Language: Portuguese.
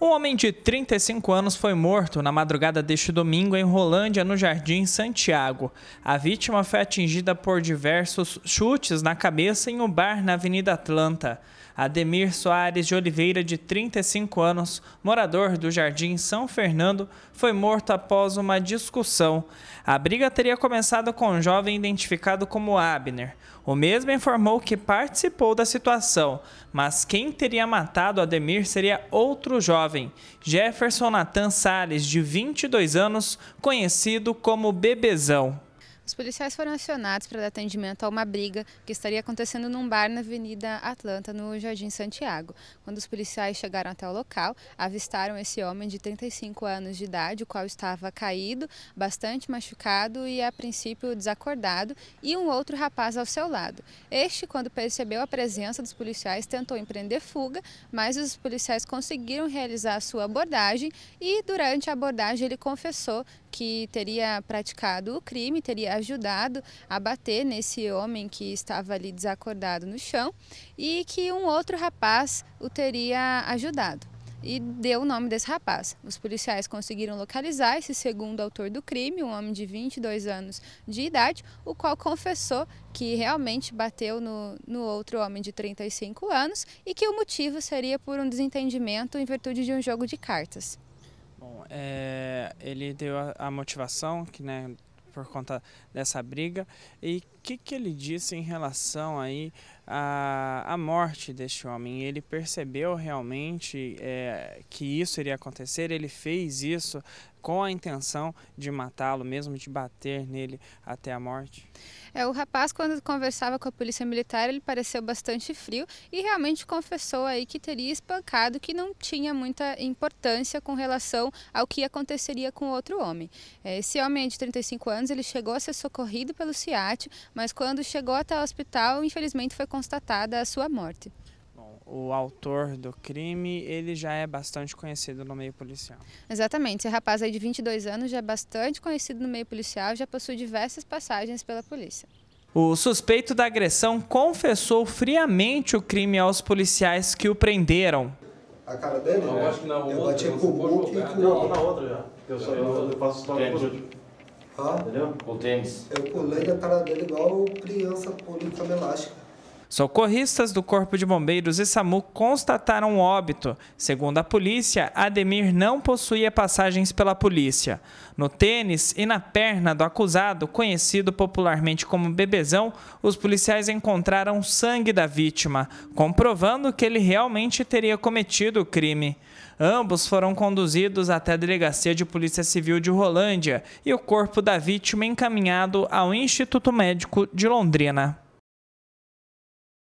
Um homem de 35 anos foi morto na madrugada deste domingo em Rolândia, no Jardim Santiago. A vítima foi atingida por diversos chutes na cabeça em um bar na Avenida Atlanta. Ademir Soares de Oliveira, de 35 anos, morador do Jardim São Fernando, foi morto após uma discussão. A briga teria começado com um jovem identificado como Abner. O mesmo informou que participou da situação, mas quem teria matado Ademir seria outro jovem, Jefferson Nathan Salles, de 22 anos, conhecido como Bebezão. Os policiais foram acionados para dar atendimento a uma briga que estaria acontecendo num bar na Avenida Atlanta, no Jardim Santiago. Quando os policiais chegaram até o local, avistaram esse homem de 35 anos de idade, o qual estava caído, bastante machucado e a princípio desacordado, e um outro rapaz ao seu lado. Este, quando percebeu a presença dos policiais, tentou empreender fuga, mas os policiais conseguiram realizar a sua abordagem e durante a abordagem ele confessou que teria praticado o crime, teria ajudado a bater nesse homem que estava ali desacordado no chão e que um outro rapaz o teria ajudado. E deu o nome desse rapaz. Os policiais conseguiram localizar esse segundo autor do crime, um homem de 22 anos de idade, o qual confessou que realmente bateu no, no outro homem de 35 anos e que o motivo seria por um desentendimento em virtude de um jogo de cartas. Bom, é, ele deu a, a, motivação que, né, por conta dessa briga. E o que, que ele disse em relação aí a, a morte deste homem. Ele percebeu realmente é, que isso iria acontecer, ele fez isso com a intenção de matá-lo, mesmo de bater nele até a morte. É, o rapaz, quando conversava com a polícia militar, ele pareceu bastante frio e realmente confessou aí que teria espancado, que não tinha muita importância com relação ao que aconteceria com outro homem. É, esse homem de 35 anos, ele chegou a ser socorrido pelo SIAT, mas quando chegou até o hospital, infelizmente foi constatada a sua morte. o autor do crime, ele já é bastante conhecido no meio policial. Exatamente, esse rapaz aí de 22 anos já é bastante conhecido no meio policial, já possui diversas passagens pela polícia. O suspeito da agressão confessou friamente o crime aos policiais que o prenderam. A cara dele? Não, né? acho que na outra. Eu bati com o book né? na outra já. Eu só eu, eu faço história o ah, Entendeu? Com o tênis. Eu pulei a cara dele igual criança pulando cama elástica. Socorristas do Corpo de Bombeiros e SAMU constataram óbito. Segundo a polícia, Ademir não possuía passagens pela polícia. No tênis e na perna do acusado, conhecido popularmente como Bebezão, os policiais encontraram sangue da vítima, comprovando que ele realmente teria cometido o crime. Ambos foram conduzidos até a delegacia de Polícia Civil de Rolândia e o corpo da vítima encaminhado ao Instituto Médico de Londrina.